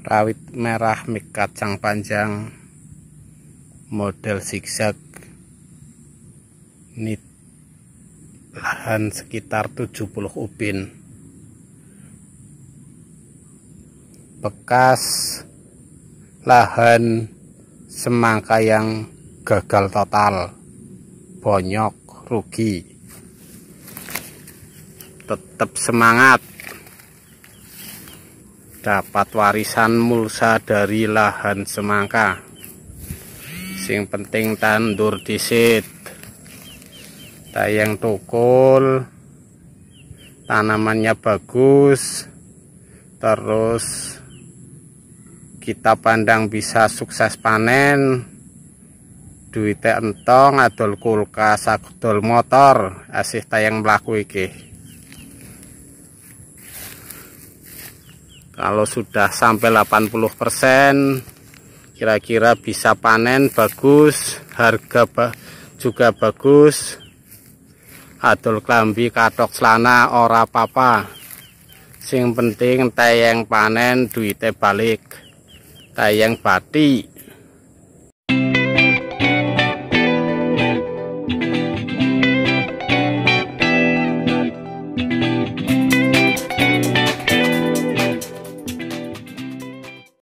rawit merah mik kacang panjang model zigzag ini lahan sekitar 70 ubin bekas lahan semangka yang gagal total bonyok rugi tetap semangat dapat warisan mulsa dari lahan semangka sing penting tandur disit tayang tukul tanamannya bagus terus kita pandang bisa sukses panen duitnya entong adol kulkas adol motor asih tayang melaku ini kalau sudah sampai 80% kira-kira bisa panen bagus harga juga bagus adul klambi katok selana ora papa sing penting tayang panen duite balik tayang padi.